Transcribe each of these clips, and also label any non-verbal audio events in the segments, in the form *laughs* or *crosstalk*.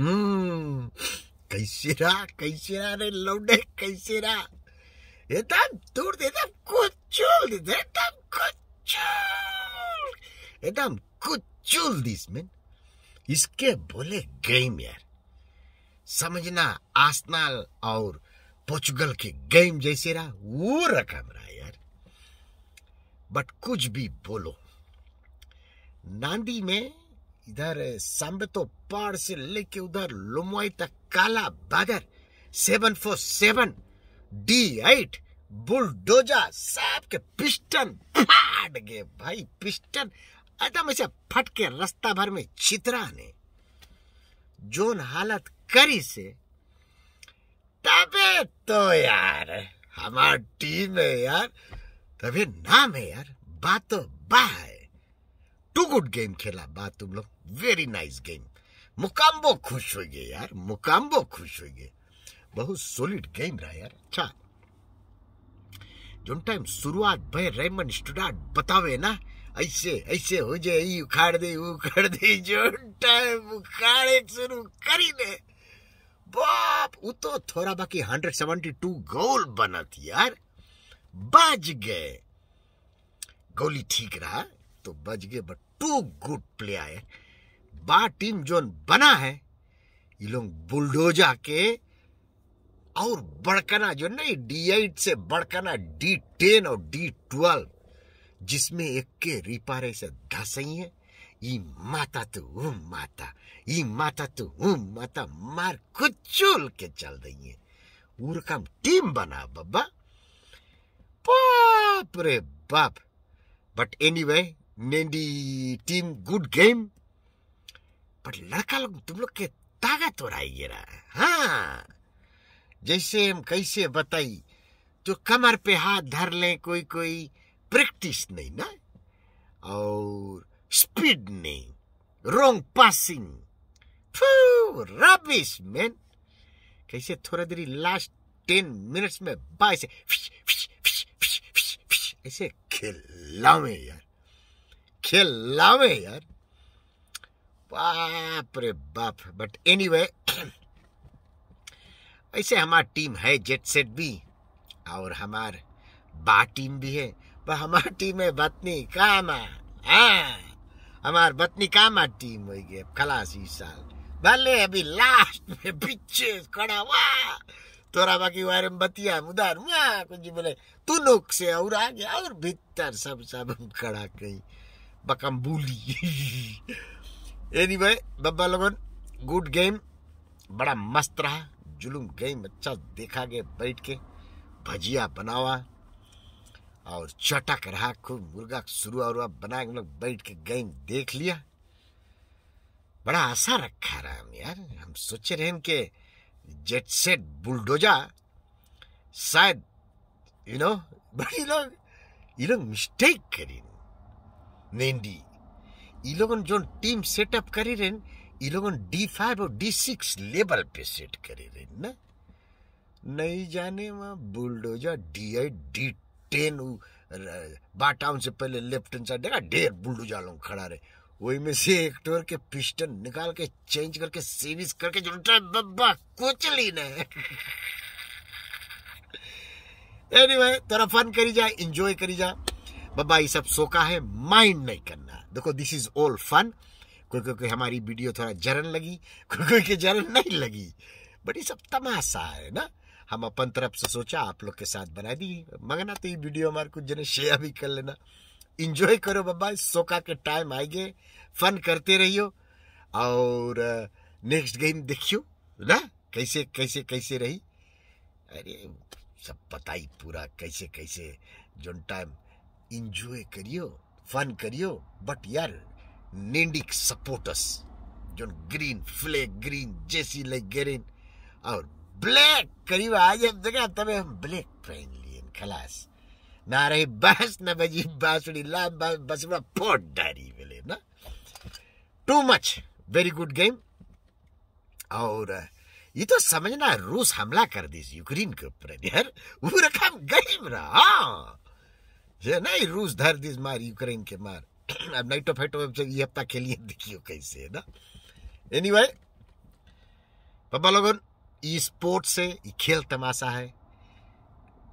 हम्म, कैसे रहा कैसे रहा रे लौटे कैसे रहा तब तो दूर दे दे दे तब कुछ चूल तब कुछ चूल ये तब कुछ चूल दिस मैन इसके बोले गेम यार समझना आसनाल और पोर्चुगल के गेम जैसे रहा वो रकम रहा यार बट कुछ भी बोलो नांदी में इधर सांबे तो पहाड़ से लेके उधर लुमवाई तक काला बागर seven four seven D eight bulldozer सब के पिस्टन फाट गए भाई पिस्टन एकदम ऐसे फट के रास्ता भर में चित्रा ने जोन हालत करी से तबे तो यार हमार टीम है यार तबे नाम है यार बात तो बा है गुड गेम खेला बात तुम लोग वेरी नाइस गेम मुकाम्बो खुश हो गए यार मुकाम्बो खुश हो गए बहुत सोलिड गेम रहा यार अच्छा जो टाइम शुरुआत भाई रेमन स्टूडाट बतावे ना ऐसे ऐसे हो जाए ये उखाड़ दे उखाड़ दे जो टाइम उखाड़े शुरू करी ने बाप वो तो थोड़ा बाकी 172 गोल बना थी यार बज गए गोली ठीक रहा तो बज गए बट टू गुड प्लेयर बा टीम जोन बना है ये लोग बुलडोजा के और बड़कना जो नहीं डी एट से बड़कना डी टेन और डी ट्वेल्व जिसमें एक के रिपारे से धसई है ई माता तो वो माता ई माता तो वो माता मार कुचोल के चल रही है उरकम टीम बना बब्बा बाप रे बाप बट एनीवे anyway, नेंडी टीम गुड गेम बट लड़का लोग तुम लोग के ताकत हो रहा है ये हाँ जैसे हम कैसे बताई तो कमर पे हाथ धर ले कोई कोई प्रैक्टिस नहीं ना और स्पीड नहीं रोंग पासिंग रबिश मैन कैसे थोड़ा देरी लास्ट टेन मिनट्स में बाय से ऐसे खिलाओ यार खिलावे यार बाप रे बाप बट एनी वे ऐसे हमारी टीम है जेट सेट भी और हमार बा टीम भी है वह हमार टीम है बतनी कामा हाँ हमार बतनी कामा टीम हो गई खलास इस साल भले अभी लास्ट में पीछे खड़ा वाह तोरा बाकी बारे में बतिया उधार वाह हाँ, कुछ बोले तू नुक से और आ गया और भीतर सब सब खड़ा कहीं बकम्बूली एनी anyway, बब्बा लवन गुड गेम बड़ा मस्त रहा जुलूम गेम अच्छा देखा गया बैठ के भजिया बनावा और चटक रहा खूब मुर्गा शुरुआ उरुआ बना हम लोग बैठ के गेम देख लिया बड़ा आशा रखा रहा हम यार हम सोचे रहे कि जेट सेट बुलडोजा शायद यू नो बट लोग ये लोग मिस्टेक करी નેન્ડી એ લોકોને જો ટીમ સેટઅપ કરી રહીને એ લોકોને और डी सिक्स लेवल पे सेट करे रहे ना नहीं जाने डी आई डी टेन बाटाउन से पहले लेफ्ट हैंड साइड देखा ढेर बुलडोजर लोग खड़ा रहे वही में से एक टोर के पिस्टन निकाल के चेंज करके सीरीज करके जो बब्बा ली ने एनीवे *laughs* anyway, फन करी जा एंजॉय करी जा बाबा ये सब सोखा है माइंड नहीं करना देखो दिस इज ऑल फन कोई कोई कोई हमारी वीडियो थोड़ा जरन लगी कोई कोई की जरन नहीं लगी बट ये सब तमाशा है ना हम अपन तरफ से सोचा आप लोग के साथ बना दिए मगना तो ये वीडियो हमारे कुछ जने शेयर भी कर लेना इंजॉय करो बाबा सोका के टाइम आएंगे फन करते रहियो और नेक्स्ट गेम देखियो ना कैसे कैसे कैसे रही अरे सब पता ही पूरा कैसे कैसे जो टाइम इंजॉय करियो फन करियो बट यार नेंडिक सपोर्टर्स जो ग्रीन फ्लैग ग्रीन जेसी लाइक ग्रीन और ब्लैक करीब आज हम जगह तब हम ब्लैक पहन लिए खलास ना रही बस न बजी बांसुड़ी ला बस बस पोट डारी मिले ना too much very good game और ये तो समझना रूस हमला कर दी यूक्रेन के ऊपर यार वो रकम गरीब रहा हाँ नहीं रूस धर दिस मार यूक्रेन के मार अब नाइटो फाइटो में ये हफ्ता खेलिए देखियो कैसे है ना एनी anyway, पापा लोगों ई स्पोर्ट्स से ये खेल तमाशा है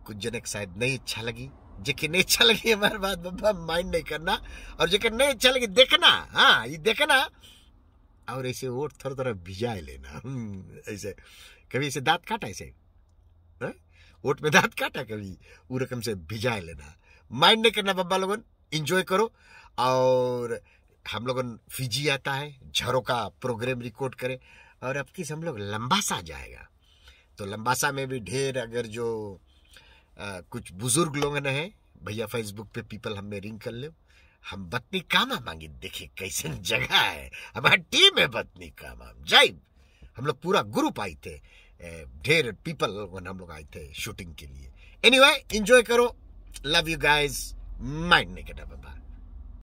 कुछ जनक शायद नहीं अच्छा लगी जेके नहीं अच्छा लगी हमारे बात बाबा माइंड नहीं करना और जेके नहीं अच्छा लगी देखना हाँ ये देखना और ऐसे और थोड़ा थोड़ा भिजाए लेना ऐसे कभी ऐसे दांत काटा ऐसे वोट में दांत काटा कभी वो रकम से भिजाए लेना माइंड नहीं करना बब्बा लोगन इंजॉय करो और हम लोगन फिजी आता है झरो का प्रोग्राम रिकॉर्ड करें और अब किस हम लोग लंबासा जाएगा तो लंबासा में भी ढेर अगर जो आ, कुछ बुजुर्ग लोग न हैं भैया फेसबुक पे पीपल हमें रिंग कर ले हम बतनी कामा मांगे देखे कैसे *laughs* जगह है हमारी टीम है बतनी कामा जय हम लोग पूरा ग्रुप आए थे ढेर पीपल हम लोग आए थे शूटिंग के लिए एनीवे anyway, एंजॉय करो Love you guys. my naked. Bye bye.